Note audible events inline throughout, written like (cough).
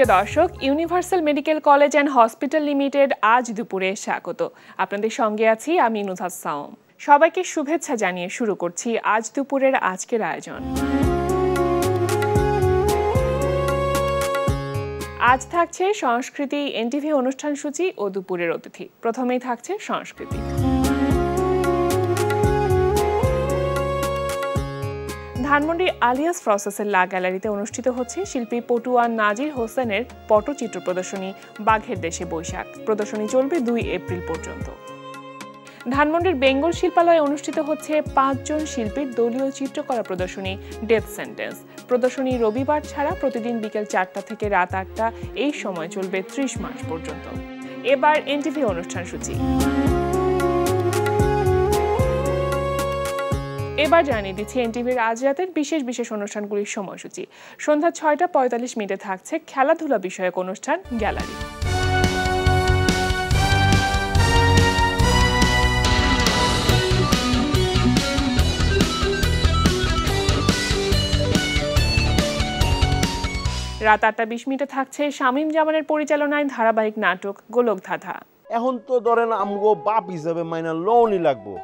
প্রিয় দর্শক Universal Medical College and Hospital Limited আজ দুপুরে স্বাগত আপনাদের সঙ্গে আছি আমি নুধাস সাওম সবাইকে শুভেচ্ছা জানিয়ে শুরু করছি আজ দুপুরের আজকের আয়োজন আজ থাকছে সংস্কৃতি এনটিভি অনুষ্ঠান সূচি ও দুপুরের অতিথি প্রথমেই থাকছে সংস্কৃতি ধানমন্ডির আলিয়াস ফ্রসেসের লা গ্যালারিতে অনুষ্ঠিত হচ্ছে শিল্পী পটুয়া নাজির হোসেনের পটচিত্র প্রদর্শনী বাঘের দেশে বৈশাখ প্রদর্শনী চলবে দুই এপ্রিল পর্যন্ত ধানমন্ডির বেঙ্গল শিল্পালয়ে অনুষ্ঠিত হচ্ছে পাঁচজন শিল্পীর দলীয় চিত্রকলা প্রদর্শনী ডেথ সেন্টেন্স প্রদর্শনী রবিবার ছাড়া প্রতিদিন বিকেল চারটা থেকে রাত আটটা এই সময় চলবে ত্রিশ মার্চ পর্যন্ত এবার এনটিভি অনুষ্ঠান সূচি এবার জানিয়ে দিচ্ছি এনটিভির আজ রাতের বিশেষ বিশেষ অনুষ্ঠানগুলির সময়সূচি সন্ধ্যা ছয়টা পঁয়তাল্লিশ মিনিটে থাকছে খেলাধুলা বিষয়ক অনুষ্ঠান গ্যালারি রাত আটটা বিশ মিনিটে থাকছে শামীম জামানের পরিচালনায় ধারাবাহিক নাটক গোলক ধাধা এখন তো ধরেন আমগো বাপ হিসাবে মাইনা লোনই লাগবো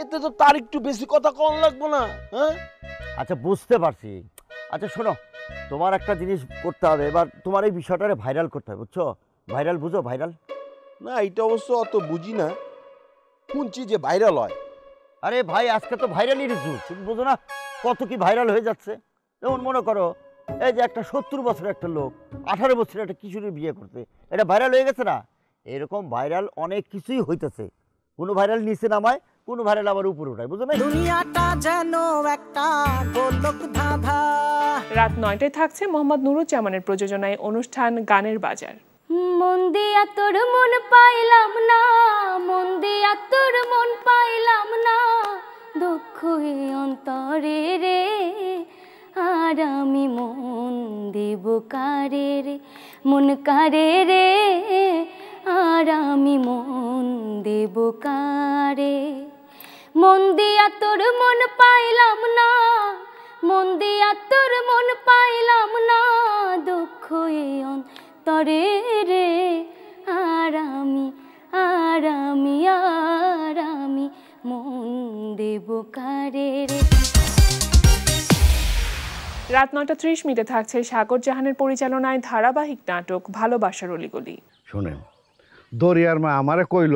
এতে তো তার একটু বেশি কথা কম লাগবো না হ্যাঁ আচ্ছা বুঝতে পারছি আচ্ছা শোনো তোমার একটা জিনিস করতে হবে এবার তোমার এই বিষয়টারে ভাইরাল করতে হবে বুঝছো ভাইরাল বুঝো ভাইরাল না এটা অবশ্য অত বুঝি না শুনছি যে ভাইরাল হয় আরে ভাই আজকে তো ভাইরালই রিজু তুমি বুঝো না কত কি ভাইরাল হয়ে যাচ্ছে যেমন মনে করো এই যে একটা সত্তর বছরের একটা লোক আঠারো বছরের একটা কিশোরের বিয়ে করতে এটা ভাইরাল হয়ে গেছে না এরকম ভাইরাল অনেক কিছুই হইতেছে কোনো ভাইরাল নিচে নামায় কোন ভারে আবার উপরে উঠায় বুঝলেন দুনিয়াটা যেন একটা গোলক ধাঁধা রাত নয়টায় থাকছে মোহাম্মদ নুরুজ্জামানের প্রযোজনায় অনুষ্ঠান গানের বাজার মন দিয়া তোর মন পাইলাম না মন দিয়া তোর মন পাইলাম না দুঃখ অন্তরে রে আর আমি মন দেব কারে রে মন কারে রে আর আমি মন দেব কারে মন দিয়া তোর মন পাইলাম না মন দিয়া তোর মন পাইলাম না দুঃখ অন্তরে রে আর আমি আরামি আর আমি মন দেব কারে রে রাত নটা ত্রিশ মিনিটে থাকছে সাগর জাহানের পরিচালনায় ধারাবাহিক নাটক ভালোবাসার অলিগলি শোনেন দরিয়ার মা আমারে কইল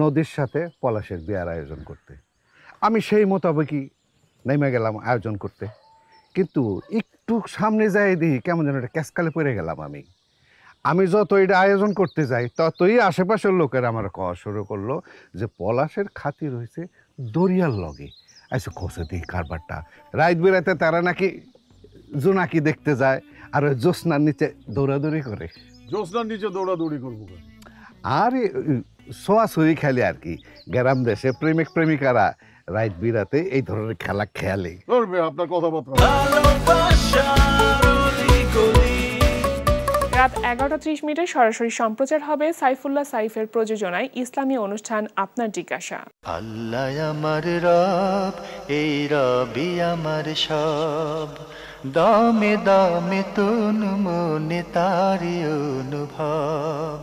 নদীর সাথে পলাশের বিয়ার আয়োজন করতে আমি সেই মোতাবেকই নেমে গেলাম আয়োজন করতে কিন্তু একটু সামনে যাই দিই কেমন যেন এটা ক্যাসকালে পড়ে গেলাম আমি আমি যত এটা আয়োজন করতে যাই ততই আশেপাশের লোকের আমার কওয়া শুরু করলো যে পলাশের খাতি রয়েছে দরিয়ার লগে আচ্ছা খোঁজে দিই কারবারটা রাইত বেড়াতে তারা নাকি জোনাকি দেখতে যায় আর ওই জ্যোৎস্নার নিচে দৌড়াদৌড়ি করে জ্যোৎস্নার নিচে দৌড়াদৌড়ি করবো আর ছোঁয়াছুঁয়ি খেলে আর কি গ্রাম দেশে প্রেমিক প্রেমিকারা রাইট বিরাতে এই ধরনের খেলা খেলে ধরবে আপনার কথাবার্তা রাত এগারোটা ত্রিশ মিনিটে সরাসরি সম্প্রচার হবে সাইফুল্লাহ সাইফের প্রযোজনায় ইসলামী অনুষ্ঠান আপনার জিজ্ঞাসা আল্লাহ আমার রব এই রবি আমার সব দমে দমে তুন মনে তারি অনুভব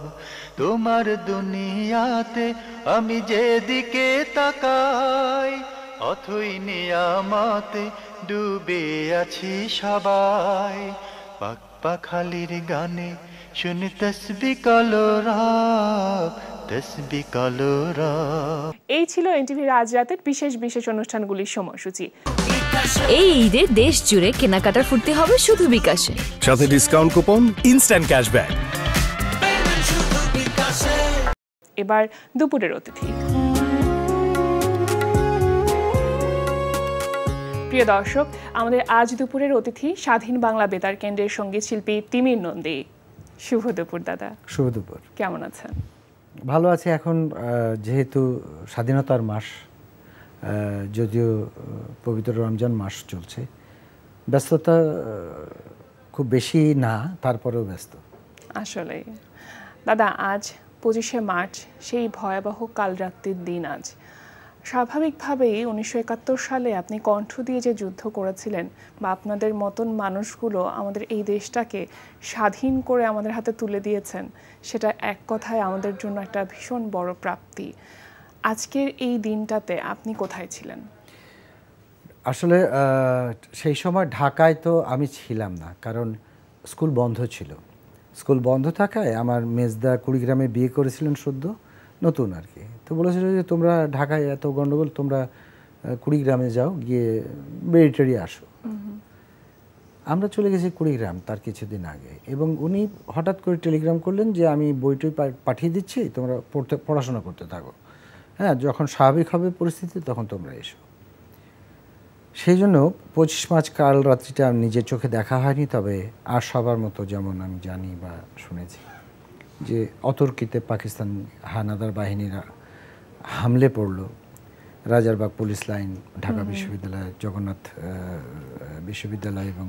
তোমার দুনিয়াতে আমি যেদিকে তাকাই অথই নিয়ামতে ডুবে আছি সবাই পাক পাখালির গানে শুনি তসবি কলরাব তসবি এই ছিল এনটিভি আজ রাতের বিশেষ বিশেষ অনুষ্ঠানগুলির সময়সূচি এই ঈদে দেশ জুড়ে কেনাকাটার ফুর্তি হবে শুধু বিকাশে সাথে ডিসকাউন্ট কুপন ইনস্ট্যান্ট ক্যাশব্যাক এবার দুপুরের অতিথি প্রিয় দর্শক আমাদের আজ দুপুরের অতিথি স্বাধীন বাংলা বেতার কেন্দ্রের সঙ্গীত শিল্পী তিমির নন্দী শুভ দুপুর দাদা শুভ দুপুর কেমন আছেন ভালো আছে এখন যেহেতু স্বাধীনতার মাস যদিও পবিত্র রমজান মাস চলছে ব্যস্ততা খুব বেশি না তারপরেও ব্যস্ত আসলে দাদা আজ পঁচিশে মার্চ সেই ভয়াবহ কালরাত্রির দিন আজ স্বাভাবিকভাবেই উনিশশো একাত্তর সালে আপনি কণ্ঠ দিয়ে যে যুদ্ধ করেছিলেন বা আপনাদের মতন মানুষগুলো আমাদের এই দেশটাকে স্বাধীন করে আমাদের হাতে তুলে দিয়েছেন সেটা এক কথায় আমাদের জন্য একটা ভীষণ বড় প্রাপ্তি আজকের এই দিনটাতে আপনি কোথায় ছিলেন আসলে সেই সময় ঢাকায় তো আমি ছিলাম না কারণ স্কুল বন্ধ ছিল স্কুল বন্ধ থাকায় আমার মেজদা কুড়িগ্রামে বিয়ে করেছিলেন সদ্য নতুন আর কি তো বলেছিল যে তোমরা ঢাকায় এত গণ্ডগোল তোমরা কুড়িগ্রামে যাও গিয়ে মিলিটারি আসো আমরা চলে গেছি কুড়িগ্রাম তার কিছুদিন আগে এবং উনি হঠাৎ করে টেলিগ্রাম করলেন যে আমি বইটই পাঠিয়ে দিচ্ছি তোমরা পড়তে পড়াশোনা করতে থাকো হ্যাঁ যখন স্বাভাবিক হবে পরিস্থিতি তখন তোমরা এসো সেই জন্য পঁচিশ মার্চ কাল রাত্রিটা নিজের চোখে দেখা হয়নি তবে আর সবার মতো যেমন আমি জানি বা শুনেছি যে অতর্কিতে পাকিস্তান হানাদার বাহিনীরা হামলে পড়ল রাজারবাগ পুলিশ লাইন ঢাকা বিশ্ববিদ্যালয় জগন্নাথ বিশ্ববিদ্যালয় এবং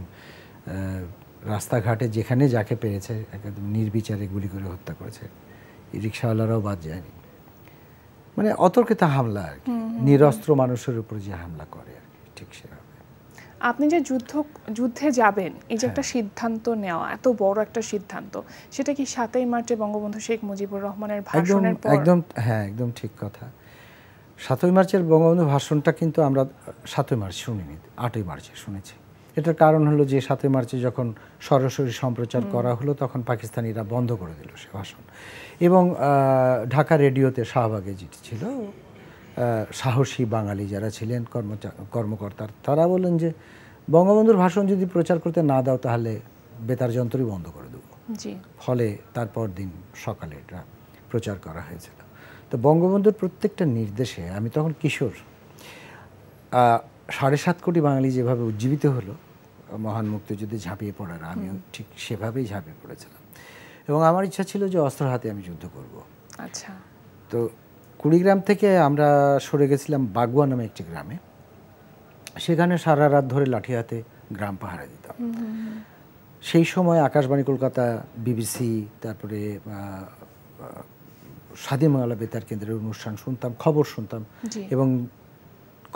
রাস্তাঘাটে যেখানে যাকে পেরেছে একদম নির্বিচারে গুলি করে হত্যা করেছে রিক্সাওয়ালারাও বাদ যায়নি মানে অতর্কিত হামলা আর কি নিরস্ত্র মানুষের উপর যে হামলা করে ঠিক সেভাবে আপনি যে যুদ্ধ যুদ্ধে যাবেন এই যে হ্যাঁ। একটা সিদ্ধান্ত নেওয়া এত বড় একটা সিদ্ধান্ত সেটা কি সাতই মার্চে বঙ্গবন্ধু শেখ মুজিবুর রহমানের ভাষণের পর একদম হ্যাঁ একদম ঠিক কথা সাতই মার্চের বঙ্গবন্ধু ভাষণটা কিন্তু আমরা সাতই মার্চ শুনিনি আটই মার্চে শুনেছি এটার কারণ হলো যে সাতই মার্চে যখন সরাসরি সম্প্রচার করা হলো তখন পাকিস্তানিরা বন্ধ করে দিল সে ভাষণ এবং ঢাকা রেডিওতে শাহবাগে যেটি ছিল সাহসী বাঙালি যারা ছিলেন কর্মকর্তার তারা বলেন যে বঙ্গবন্ধুর ভাষণ যদি প্রচার করতে না দাও তাহলে বেতার যন্ত্রই বন্ধ করে দেবো ফলে তারপর দিন সকালে এটা প্রচার করা হয়েছিল তো বঙ্গবন্ধুর প্রত্যেকটা নির্দেশে আমি তখন কিশোর সাড়ে সাত কোটি বাঙালি যেভাবে উজ্জীবিত হলো মহান মুক্তিযুদ্ধে ঝাঁপিয়ে পড়ার আমিও ঠিক সেভাবেই ঝাঁপিয়ে পড়েছিলাম এবং আমার ইচ্ছা ছিল যে অস্ত্র হাতে আমি যুদ্ধ করব আচ্ছা তো কুড়িগ্রাম থেকে আমরা সরে গেছিলাম বাগুয়া নামে একটি গ্রামে সেখানে সারা রাত ধরে লাঠি হাতে গ্রাম পাহারা দিতাম সেই সময় আকাশবাণী কলকাতা বিবিসি তারপরে স্বাধীন বাংলা বেতার কেন্দ্রের অনুষ্ঠান শুনতাম খবর শুনতাম এবং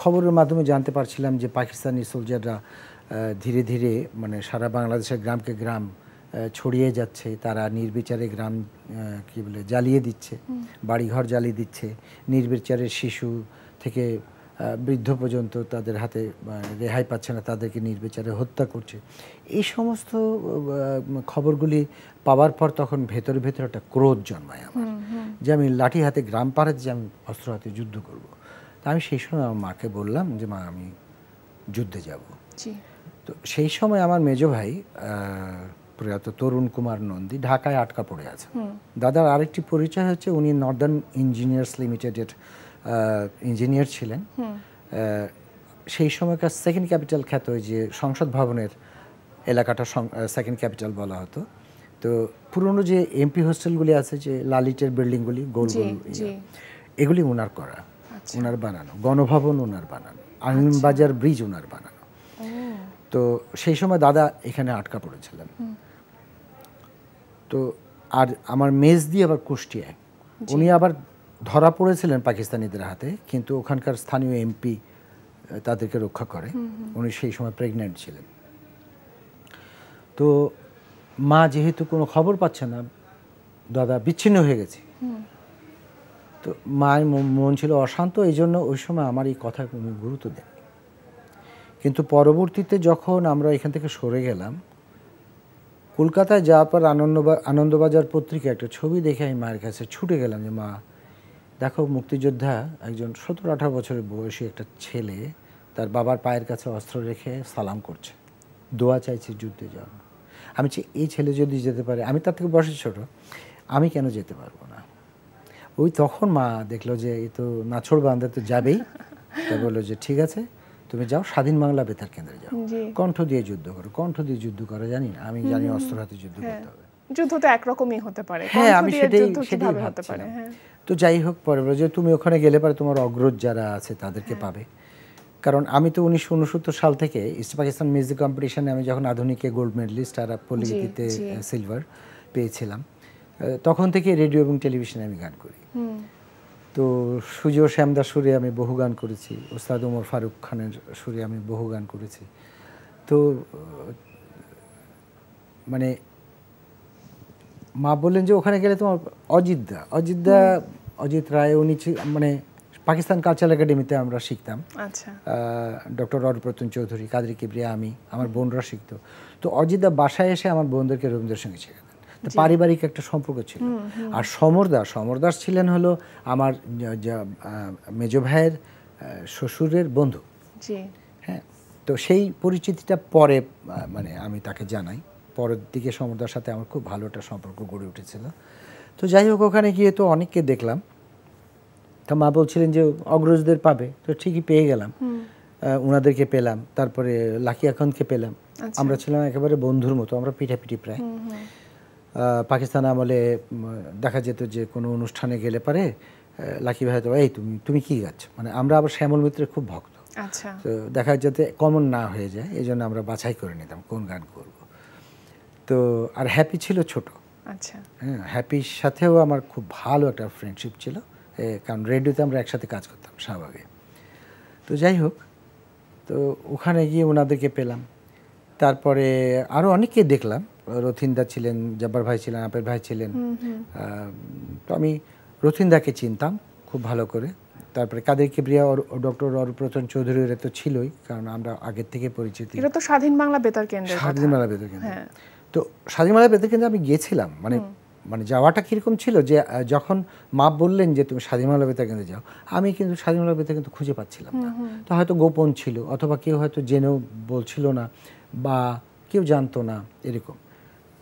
খবরের মাধ্যমে জানতে পারছিলাম যে পাকিস্তানি সোলজাররা ধীরে ধীরে মানে সারা বাংলাদেশের গ্রামকে গ্রাম ছড়িয়ে যাচ্ছে তারা নির্বিচারে গ্রাম কি বলে জ্বালিয়ে দিচ্ছে বাড়িঘর জ্বালিয়ে দিচ্ছে নির্বিচারে শিশু থেকে বৃদ্ধ পর্যন্ত তাদের হাতে রেহাই পাচ্ছে না তাদেরকে নির্বিচারে হত্যা করছে এই সমস্ত খবরগুলি পাওয়ার পর তখন ভেতর ভেতরে একটা ক্রোধ জন্মায় আমার যে আমি লাঠি হাতে গ্রাম পাড়াতে যে আমি অস্ত্র হাতে যুদ্ধ করব। তা আমি সেই সময় আমার মাকে বললাম যে মা আমি যুদ্ধে যাব তো সেই সময় আমার মেজ ভাই প্রয়াত তরুণ কুমার নন্দী ঢাকায় আটকা পড়ে আছে দাদার আরেকটি পরিচয় হচ্ছে উনি নর্দার্ন ইঞ্জিনিয়ার্স লিমিটেডের ইঞ্জিনিয়ার ছিলেন সেই সময়কার সেকেন্ড ক্যাপিটাল খ্যাত যে সংসদ ভবনের এলাকাটা সেকেন্ড ক্যাপিটাল বলা হতো তো পুরনো যে এমপি হোস্টেলগুলি আছে যে লালিটের বিল্ডিংগুলি গোল গোল এগুলি ওনার করা ওনার আচ্ছা। বানানো গণভবন ওনার বানানো আমিনবাজার আচ্ছা। ব্রিজ ওনার বানানো তো সেই সময় দাদা এখানে আটকা পড়েছিলেন তো আর আমার মেজ দিয়ে আবার কুষ্টিয়ায় উনি আবার ধরা পড়েছিলেন পাকিস্তানিদের হাতে কিন্তু ওখানকার স্থানীয় এমপি তাদেরকে রক্ষা করে উনি সেই সময় প্রেগনেন্ট ছিলেন তো মা যেহেতু কোনো খবর পাচ্ছে না দাদা বিচ্ছিন্ন হয়ে গেছে তো মায়ের মন ছিল অশান্ত এই জন্য ওই সময় আমার এই কথা কোনো গুরুত্ব দেয় কিন্তু পরবর্তীতে যখন আমরা এখান থেকে সরে গেলাম কলকাতায় যাওয়ার পর আনন্দবা আনন্দবাজার পত্রিকা একটা ছবি দেখে আমি মায়ের কাছে ছুটে গেলাম যে মা দেখো মুক্তিযোদ্ধা একজন সতেরো আঠারো বছরের বয়সী একটা ছেলে তার বাবার পায়ের কাছে অস্ত্র রেখে সালাম করছে দোয়া চাইছে যুদ্ধে যাওয়ার আমি চাই এই ছেলে যদি যেতে পারে আমি তার থেকে বয়সে ছোট আমি কেন যেতে পারবো না ওই তখন মা দেখলো যে এই তো নাছড় বান্ধা তো যাবেই তা বললো যে ঠিক আছে তুমি যাও স্বাধীন বাংলা বেতার কেন্দ্রে যাও কণ্ঠ দিয়ে যুদ্ধ করো কণ্ঠ দিয়ে যুদ্ধ করো জানি না আমি জানি অস্ত্র হাতে যুদ্ধ হ্যাঁ। করতে হবে যুদ্ধ তো একরকমই হতে পারে হ্যাঁ আমি সেটাই সেটাই ভাবছিলাম হ্যাঁ। তো যাই হোক পরে যে তুমি ওখানে গেলে পরে তোমার অগ্রজ যারা আছে তাদেরকে হ্যাঁ। পাবে কারণ আমি তো উনিশশো উনসত্তর সাল থেকে ইস্ট পাকিস্তান মিউজিক কম্পিটিশনে আমি যখন আধুনিকে গোল্ড মেডেলিস্ট আর পল্লীগীতিতে সিলভার পেয়েছিলাম তখন থেকে রেডিও এবং টেলিভিশনে আমি গান করি তো সুজো শ্যামদার সুরে আমি বহু গান করেছি ওস্তাদ ওমর ফারুক খানের সুরে আমি বহু গান করেছি তো মানে মা বললেন যে ওখানে গেলে তোমার অজিতদা অজিতদা অজিত রায় উনি মানে পাকিস্তান কালচারাল একাডেমিতে আমরা শিখতাম ডক্টর আচ্ছা। অরপ্রতন চৌধুরী কাদরি কিবরিয়া আমি আমার বোনরা শিখতো তো অজিতদা বাসায় এসে আমার বোনদেরকে রবীন্দ্রসঙ্গীত শেখাতো পারিবারিক একটা সম্পর্ক ছিল আর সমরদাস সমরদাস ছিলেন হলো আমার মেজ ভাইয়ের শ্বশুরের বন্ধু হ্যাঁ তো সেই পরিচিতিটা পরে মানে আমি তাকে জানাই পরের দিকে সমরদার সাথে আমার খুব ভালো একটা সম্পর্ক গড়ে উঠেছিল তো যাই হোক ওখানে গিয়ে তো অনেককে দেখলাম তা মা বলছিলেন যে অগ্রজদের পাবে তো ঠিকই পেয়ে গেলাম ওনাদেরকে পেলাম তারপরে লাকি আখনকে পেলাম আচ্ছা। আমরা ছিলাম একেবারে বন্ধুর মতো আমরা পিঠাপিঠি প্রায় পাকিস্তান আমলে দেখা যেত যে কোনো অনুষ্ঠানে গেলে পারে লাকি ভাই তো এই তুমি তুমি কি গাচ্ছ মানে আমরা আবার শ্যামল মিত্রের খুব ভক্ত আচ্ছা তো দেখা যেত কমন না হয়ে যায় এই জন্য আমরা বাছাই করে নিতাম কোন গান করব তো আর হ্যাপি ছিল ছোট আচ্ছা হ্যাঁ হ্যাপির সাথেও আমার খুব ভালো একটা ফ্রেন্ডশিপ ছিল কারণ রেডিওতে আমরা একসাথে কাজ করতাম স্বাভাবিক তো যাই হোক তো ওখানে গিয়ে ওনাদেরকে পেলাম তারপরে আরও অনেককে দেখলাম রথিন্দা ছিলেন জব্বার ভাই ছিলেন আপের ভাই ছিলেন তো আমি রথিন্দাকে চিনতাম খুব ভালো করে তারপরে কাদের কিবরিয়া ডক্টর অরুপ্রচন চৌধুরী এরা তো ছিলই কারণ আমরা আগের থেকে পরিচিত এটা তো স্বাধীন বাংলা বেতার কেন্দ্র স্বাধীন বাংলা বেতার কেন্দ্র হ্যাঁ। তো স্বাধীন বাংলা বেতার কেন্দ্রে আমি গিয়েছিলাম মানে মানে যাওয়াটা কীরকম ছিল যে যখন মা বললেন যে তুমি স্বাধীন বাংলা বেতার কেন্দ্রে যাও আমি কিন্তু স্বাধীন বাংলা বেতার কিন্তু খুঁজে পাচ্ছিলাম না তো হয়তো গোপন ছিল অথবা কেউ হয়তো জেনেও বলছিল না বা কেউ জানতো না এরকম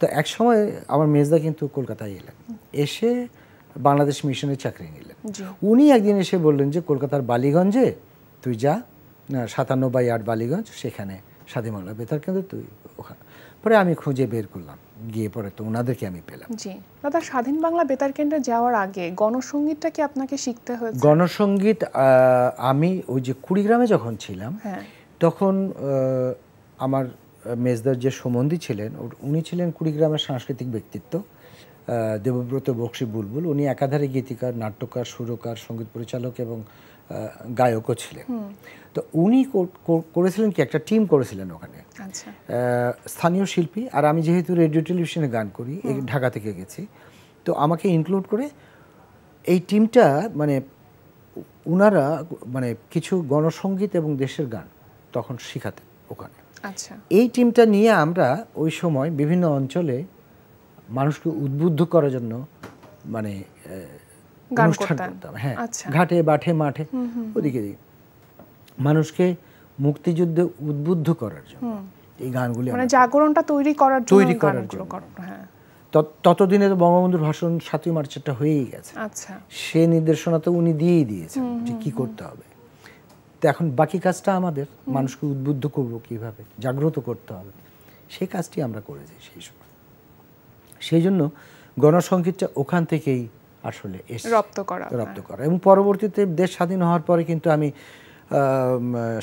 তো এক সময় আমার মেজদা কিন্তু কলকাতায় এলেন এসে বাংলাদেশ মিশনে চাকরি নিলেন উনি একদিন এসে বললেন যে কলকাতার বালিগঞ্জে তুই যা সাতান্ন বাই আট বালিগঞ্জ সেখানে স্বাধীন বাংলা বেতার কেন্দ্র তুই ওখানে পরে আমি খুঁজে বের করলাম গিয়ে পরে তো ওনাদেরকে আমি পেলাম জি দাদা স্বাধীন বাংলা বেতার কেন্দ্রে যাওয়ার আগে গণসঙ্গীতটা কি আপনাকে শিখতে হয়েছে গণসঙ্গীত আমি ওই যে কুড়িগ্রামে যখন ছিলাম হ্যাঁ। তখন আমার মেজদার যে সুমন্দি ছিলেন উনি ছিলেন কুড়িগ্রামের সাংস্কৃতিক ব্যক্তিত্ব দেবব্রত বক্সি বুলবুল উনি একাধারে গীতিকার নাট্যকার সুরকার সঙ্গীত পরিচালক এবং গায়কও ছিলেন তো উনি করেছিলেন কি একটা টিম করেছিলেন ওখানে আচ্ছা। স্থানীয় শিল্পী আর আমি যেহেতু রেডিও টেলিভিশনে গান করি ঢাকা থেকে গেছি তো আমাকে ইনক্লুড করে এই টিমটা মানে উনারা মানে কিছু গণসঙ্গীত এবং দেশের গান তখন শিখাতেন ওখানে আচ্ছা এই টিমটা নিয়ে আমরা ওই সময় বিভিন্ন অঞ্চলে মানুষকে উদ্বুদ্ধ করার জন্য মানে অনুষ্ঠান করতাম হ্যাঁ আচ্ছা। ঘাটে বাঠে মাঠে ওদিকে মানুষকে মুক্তিযুদ্ধে উদ্বুদ্ধ করার জন্য এই গানগুলি মানে জাগরণটা তৈরি করার জন্য তৈরি করার জন্য হ্যাঁ ততদিনে তো বঙ্গবন্ধুর ভাষণ সাতই মার্চেরটা হয়েই গেছে আচ্ছা সে নির্দেশনা তো উনি দিয়েই দিয়েছেন যে কি করতে হবে তো এখন বাকি কাজটা আমাদের মানুষকে উদ্বুদ্ধ করব কিভাবে জাগ্রত করতে হবে সেই কাজটি আমরা করে যাই সেই সময় সেই জন্য গণসংগীতটা ওখান থেকেই আসলে রপ্ত করা হ্যাঁ। রপ্ত করা এবং পরবর্তীতে দেশ স্বাধীন হওয়ার পরে কিন্তু আমি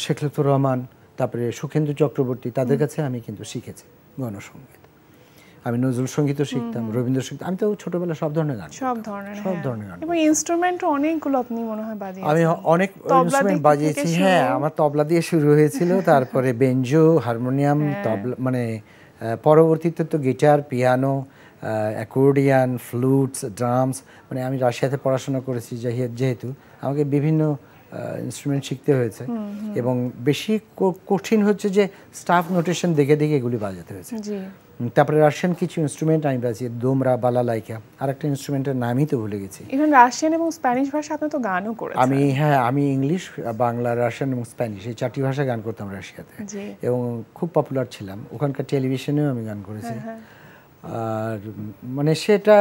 শেখ রহমান তারপরে সুখেন্দু চক্রবর্তী তাদের কাছে আমি কিন্তু শিখেছি গণসংগীত আমি নজরুল সঙ্গীত শিখতাম রবীন্দ্রসঙ্গীত আমি তো ছোটবেলা সব ধরনের গান সব ধরনের সব হ্যাঁ। ধরনের গান এবং ইনস্ট্রুমেন্ট অনেকগুলো আপনি মনে হয় বাজিয়েছেন আমি অনেক ইনস্ট্রুমেন্ট বাজিয়েছি হ্যাঁ আমার তবলা দিয়ে শুরু হয়েছিল (laughs) তারপরে বেঞ্জো হারমোনিয়াম হ্যাঁ। তবলা মানে পরবর্তীতে তো guitar piano accordion flutes drums মানে আমি রাশিয়াতে পড়াশোনা করেছি যেহেতু আমাকে বিভিন্ন ইনস্ট্রুমেন্ট শিখতে হয়েছে এবং বেশি কঠিন হচ্ছে যে স্টাফ নোটেশন দেখে দেখে এগুলি বাজাতে হয়েছে তারপরে রাশিয়ান কিছু ইনস্ট্রুমেন্ট আমি বাজি দোমরা বালা লাইকা আর একটা ইনস্ট্রুমেন্টের নামই তো ভুলে গেছি ইভেন রাশিয়ান এবং স্প্যানিশ ভাষা আপনি তো গানও করেছেন আমি হ্যাঁ আমি ইংলিশ বাংলা রাশিয়ান এবং স্প্যানিশ এই চারটি ভাষা গান করতাম রাশিয়াতে এবং খুব পপুলার ছিলাম ওখানকার টেলিভিশনেও আমি গান করেছি হ্যাঁ, হ্যাঁ। আর মানে সেটা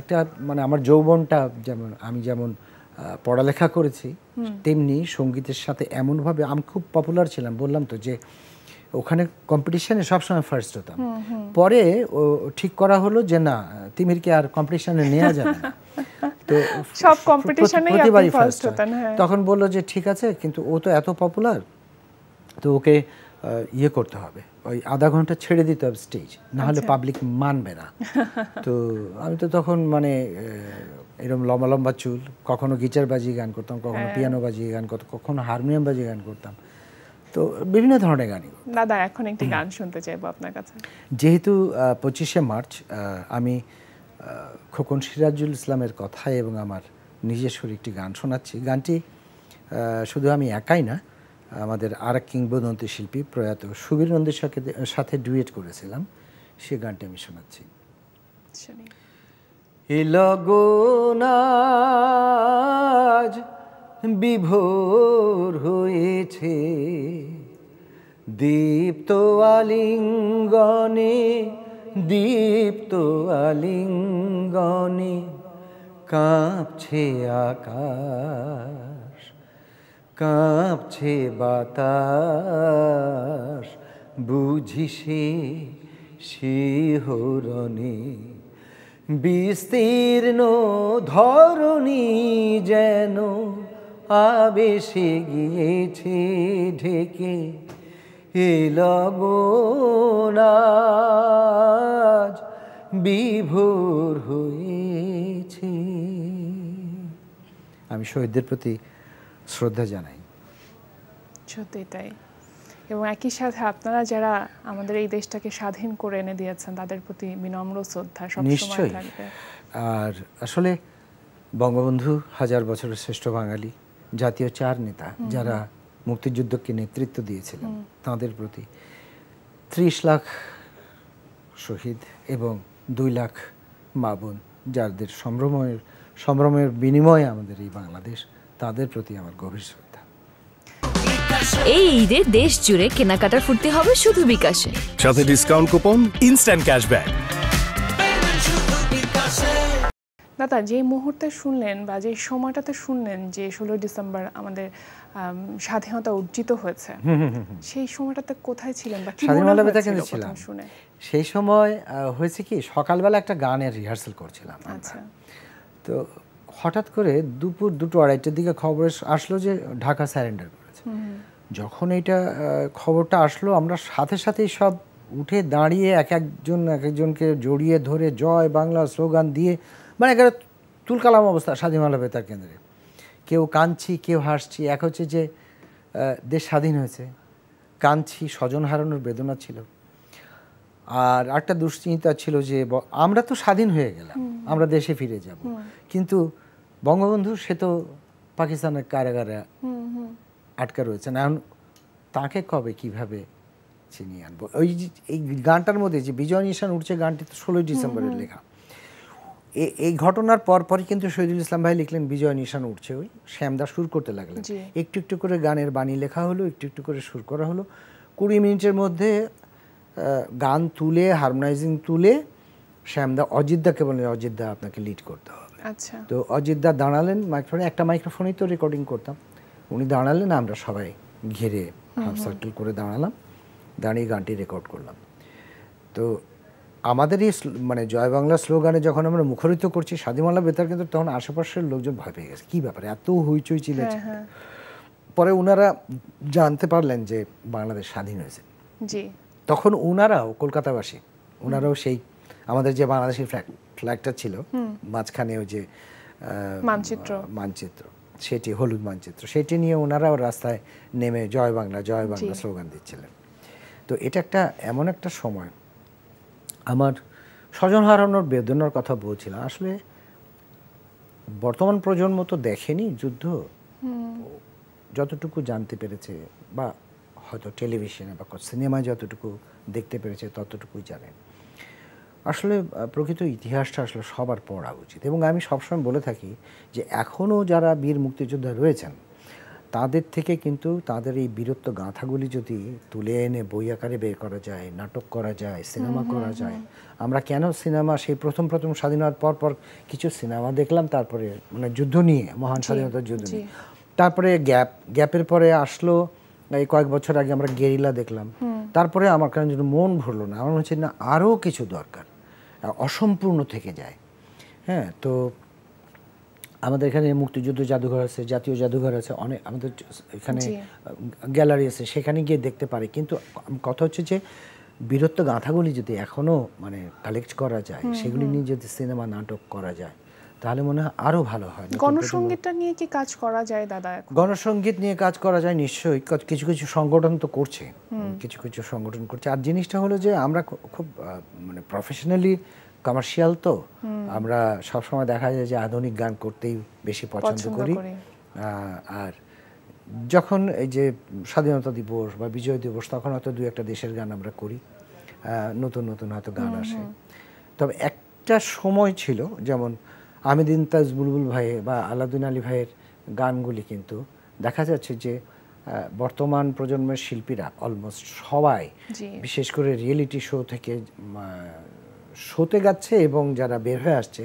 একটা মানে আমার যৌবনটা যেমন আমি যেমন পড়ালেখা করেছি তেমনি সঙ্গীতের সাথে এমনভাবে আমি খুব পপুলার ছিলাম বললাম তো যে ওখানে কম্পিটিশানে সবসময় ফার্স্ট হতাম পরে ও ঠিক করা হলো যে না তিমিরকে আর কম্পিটিশানে নেওয়া যাবে না তো (laughs) সব কম্পিটিশনে প্রতিবারই ফার্স্ট হতেন হ্যাঁ। তখন বললো যে ঠিক আছে কিন্তু ও তো এত পপুলার তো ওকে ইয়ে করতে হবে ওই আধা ঘন্টা ছেড়ে দিতে হবে স্টেজ না হলে পাবলিক মানবে না তো আমি তো তখন মানে এরকম লম্বা লম্বা চুল কখনো গিটার বাজিয়ে গান করতাম কখনো পিয়ানো হ্যাঁ। বাজিয়ে গান করতাম কখনো হারমোনিয়াম বাজিয়ে গান করতাম তো বিভিন্ন ধরনের গানই দাদা এখন একটি গান শুনতে চাইবো আপনার কাছে যেহেতু পঁচিশে মার্চ আমি খোকন সিরাজুল ইসলামের কথা এবং আমার নিজের শরীর একটি গান শোনাচ্ছি গানটি শুধু আমি একাই না আমাদের আর এক কিংবদন্তি শিল্পী প্রয়াত সুবীর নন্দীর সাথে সাথে ডুয়েট করেছিলাম সে গানটা আমি শোনাচ্ছি লগনাজ বিভোর হয়েছে দীপ্ত আলিঙ্গনে দীপ্ত আলিঙ্গনে কাঁপছে আকাশ কাঁপছে বাতাস বুঝি সে শিহরণে বিস্তীর্ণ ধরণী যেন আবেশে গিয়েছে ঢেকে এলগোনাজ বিভোর হয়েছে আমি শহীদদের প্রতি শ্রদ্ধা জানাই সত্যি তাই এবং একই সাথে আপনারা যারা আমাদের এই দেশটাকে স্বাধীন করে এনে দিয়েছেন তাদের প্রতি বিনম্র শ্রদ্ধা নিশ্চয় আর আসলে বঙ্গবন্ধু হাজার বছরের শ্রেষ্ঠ বাঙালি জাতীয় চার নেতা যারা মুক্তিযুদ্ধকে নেতৃত্ব দিয়েছিলেন তাঁদের প্রতি ত্রিশ লাখ শহীদ এবং দুই লাখ মা বোন যাদের সম্ভ্রমের সম্ভ্রমের বিনিময়ে আমাদের এই বাংলাদেশ তাদের প্রতি আমার গভীর শ্রদ্ধা এই ঈদে দেশ জুড়ে কেনাকাটার ফুটতে হবে শুধু বিকাশে সাথে ডিসকাউন্ট কুপন ইনস্ট্যান্ট ক্যাশব্যাক দাদা যে মুহূর্তে শুনলেন বা যে সময়টাতে শুনলেন যে ষোলো ডিসেম্বর আমাদের স্বাধীনতা অর্জিত হয়েছে সেই সময়টাতে কোথায় ছিলেন বা স্বাধীনতা ছিলাম শুনে সেই সময় হয়েছে কি সকালবেলা একটা গানের রিহার্সাল করছিলাম আচ্ছা তো হঠাৎ করে দুপুর দুটো আড়াইটার দিকে খবর আসলো যে ঢাকা স্যারেন্ডার করেছে যখন এটা খবরটা আসলো আমরা সাথে সাথেই সব উঠে দাঁড়িয়ে এক একজন এক একজনকে জড়িয়ে ধরে জয় বাংলা স্লোগান দিয়ে মানে একেবারে তুলকালাম অবস্থা স্বাধীনমালা বেতার কেন্দ্রে কেউ কাঁদছি কেউ হাসছি এক হচ্ছে যে দেশ স্বাধীন হয়েছে কাঁদছি স্বজন হারানোর বেদনা ছিল আর একটা দুশ্চিন্তা ছিল যে আমরা তো স্বাধীন হয়ে গেলাম আমরা দেশে ফিরে যাব কিন্তু বঙ্গবন্ধু সে তো পাকিস্তানের কারাগারে আটকা রয়েছেন এখন তাকে কবে কিভাবে চিনিয়ে আনবো ওই এই গানটার মধ্যে যে বিজয় নিশান উঠছে গানটি তো ষোলোই ডিসেম্বরের লেখা এই ঘটনার পর পরই কিন্তু শহীদুল ইসলাম ভাই লিখলেন বিজয় নিশান উঠছে ওই শ্যামদা সুর করতে লাগলেন একটু একটু করে গানের বাণী লেখা হলো একটু একটু করে সুর করা হলো কুড়ি মিনিটের মধ্যে গান তুলে হারমোনাইজিং তুলে শ্যামদা অজিতদাকে বললেন অজিতদা আপনাকে লিড করতে হবে আচ্ছা তো অজিত দা দাঁড়ালেন মাইক্রোফোনে একটা মাইক্রোফোনেই তো রেকর্ডিং করতাম উনি দাঁড়ালেন আমরা সবাই ঘিরে হাফ সার্কেল করে দাঁড়ালাম দাঁড়িয়ে গানটি রেকর্ড করলাম তো আমাদের এই মানে জয় বাংলা স্লোগানে যখন আমরা মুখরিত করছি স্বাধীনমালা বেতার কিন্তু তখন আশেপাশের লোকজন ভয় পেয়ে গেছে কী ব্যাপারে এত হইচই ছিল হ্যাঁ, হ্যাঁ। পরে ওনারা জানতে পারলেন যে বাংলাদেশ স্বাধীন হয়েছে তখন ওনারাও কলকাতাবাসী ওনারাও সেই আমাদের যে বাংলাদেশের ফ্ল্যাগটা ছিল মাঝখানে ওই যে মানচিত্র মানচিত্র সেটি হলুদ মানচিত্র সেটি নিয়ে ওনারাও রাস্তায় নেমে জয় বাংলা জয় বাংলা স্লোগান দিচ্ছিলেন তো এটা একটা এমন একটা সময় আমার স্বজন হারানোর বেদনার কথা বলছিলাম আসলে বর্তমান প্রজন্ম তো দেখেনি যুদ্ধ যতটুকু জানতে পেরেছে বা হয়তো টেলিভিশনে বা সিনেমায় যতটুকু দেখতে পেরেছে ততটুকুই জানেন আসলে প্রকৃত ইতিহাসটা আসলে সবার পড়া উচিত এবং আমি সবসময় বলে থাকি যে এখনও যারা বীর মুক্তিযোদ্ধা রয়েছেন তাদের থেকে কিন্তু তাদের এই বীরত্ব গাথাগুলি যদি তুলে এনে বই আকারে বের করা যায় নাটক করা যায় সিনেমা করা যায় আমরা কেন সিনেমা সেই প্রথম প্রথম স্বাধীনতার পর পর কিছু সিনেমা দেখলাম তারপরে মানে যুদ্ধ নিয়ে মহান স্বাধীনতার যুদ্ধ নিয়ে তারপরে গ্যাপ গ্যাপের পরে আসলো এই কয়েক বছর আগে আমরা গেরিলা দেখলাম তারপরে আমার কারণ মন ভরলো না আমার মনে হচ্ছে না আরও কিছু দরকার অসম্পূর্ণ থেকে যায় হ্যাঁ তো আমাদের এখানে মুক্তিযুদ্ধ জাদুঘর আছে জাতীয় জাদুঘর আছে অনেক আমাদের এখানে গ্যালারি আছে সেখানে গিয়ে দেখতে পারে কিন্তু কথা হচ্ছে যে বীরত্ব গাঁথাগুলি যদি এখনও মানে কালেক্ট করা যায় সেগুলি নিয়ে যদি সিনেমা নাটক করা যায় তাহলে মনে হয় আরো ভালো হয় গণসংগীতটা নিয়ে কি কাজ করা যায় দাদা গণসংগীত নিয়ে কাজ করা যায় নিশ্চয়ই কিছু কিছু সংগঠন তো করছে কিছু কিছু সংগঠন করছে আর জিনিসটা হলো যে আমরা খুব মানে প্রফেশনালি কমার্শিয়াল তো আমরা সবসময় দেখা যায় যে আধুনিক গান করতেই বেশি পছন্দ করি আর যখন এই যে স্বাধীনতা দিবস বা বিজয় দিবস তখন হয়তো দু একটা দেশের গান আমরা করি নতুন নতুন হয়তো গান আসে তবে একটা সময় ছিল যেমন আমিদিন তাজ বুলবুল ভাই বা আলাদিন আলী ভাইয়ের গানগুলি কিন্তু দেখা যাচ্ছে যে বর্তমান প্রজন্মের শিল্পীরা অলমোস্ট সবাই বিশেষ করে রিয়েলিটি শো থেকে শোতে গাচ্ছে এবং যারা বের হয়ে আসছে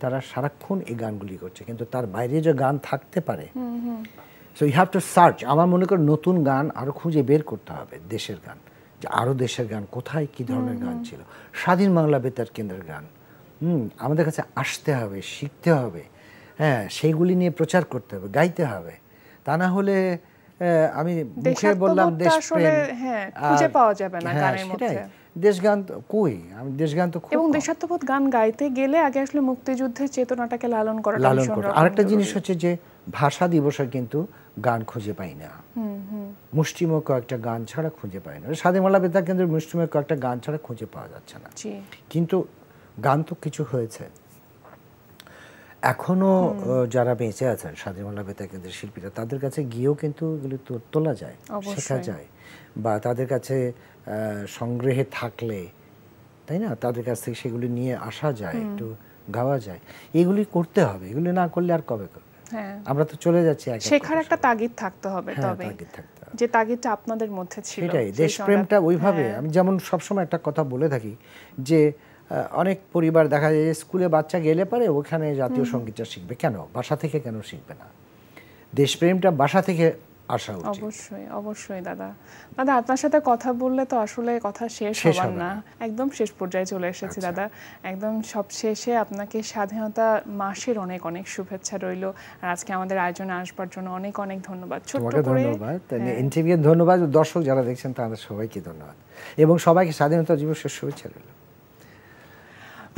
তারা সারাক্ষণ এই গানগুলি করছে কিন্তু তার বাইরে যে গান থাকতে পারে so you have to search আমার মনে করি নতুন গান আরও খুঁজে বের করতে হবে দেশের গান যে আরও দেশের গান কোথায় কি ধরনের গান ছিল স্বাধীন বাংলা বেতার কেন্দ্রের গান হুম আমাদের কাছে আসতে হবে শিখতে হবে হ্যাঁ সেইগুলি নিয়ে প্রচার করতে হবে গাইতে হবে তা না হলে আমি মুখে বললাম হ্যাঁ, খুঁজে পাওয়া যাবে না হ্যাঁ, গানের মধ্যে দেশগান কই আমি দেশগান তো এবং দেশাত্মবোধ গান গাইতে গেলে আগে আসলে মুক্তিযুদ্ধের চেতনাটাকে লালন করা লালন করা আরেকটা জিনিস হচ্ছে যে ভাষা দিবসে কিন্তু গান খুঁজে পাই না মুষ্টিমেয় কয়েকটা গান ছাড়া খুঁজে পাই না স্বাধীনমালা বেতার কেন্দ্রের মুষ্টিমেয় কয়েকটা গান ছাড়া খুঁজে পাওয়া যাচ্ছে না কিন্তু গান তো কিছু হয়েছে এখনো যারা বেঁচে আছেন স্বাধীনতা বেতার কেন্দ্রের শিল্পীরা তাদের কাছে গিয়েও কিন্তু এগুলো তোলা যায় শেখা যায় বা তাদের কাছে সংগ্রহে থাকলে তাই না তাদের কাছ থেকে সেগুলি নিয়ে আসা যায় একটু গাওয়া যায় এগুলি করতে হবে এগুলি না করলে আর কবে করবে হ্যাঁ। আমরা তো চলে যাচ্ছি শেখার একটা হ্যাঁ, তাগিদ থাকতে হবে যে তাগিদটা আপনাদের মধ্যে ছিল সেটাই দেশপ্রেমটা ওইভাবে হ্যাঁ। আমি যেমন সবসময় একটা কথা বলে থাকি যে অনেক পরিবার দেখা যায় যে স্কুলে বাচ্চা গেলে পারে ওখানে জাতীয় সঙ্গীতটা শিখবে কেন বাসা থেকে কেন শিখবে না দেশপ্রেমটা বাসা থেকে আসা উচিত অবশ্যই অবশ্যই দাদা দাদা আপনার সাথে কথা বললে তো আসলে কথা শেষ হবার না একদম শেষ পর্যায়ে চলে এসেছি আচ্ছা। দাদা একদম সব শেষে আপনাকে স্বাধীনতা মাসের অনেক অনেক শুভেচ্ছা রইল আর আজকে আমাদের আয়োজনে আসবার জন্য অনেক অনেক ধন্যবাদ ছোট্ট করে ধন্যবাদ ইন্টারভিউ হ্যাঁ। মানে ধন্যবাদ দর্শক যারা দেখছেন তাদের সবাইকে ধন্যবাদ এবং সবাইকে স্বাধীনতা দিবসের শুভেচ্ছা রইল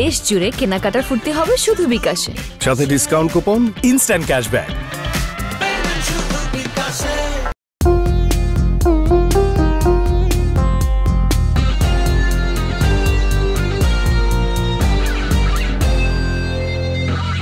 দেশ জুড়ে কেনাকাটার ফুর্তি হবে শুধু বিকাশে সাথে ডিসকাউন্ট কুপন ইনস্ট্যান্ট ক্যাশব্যাক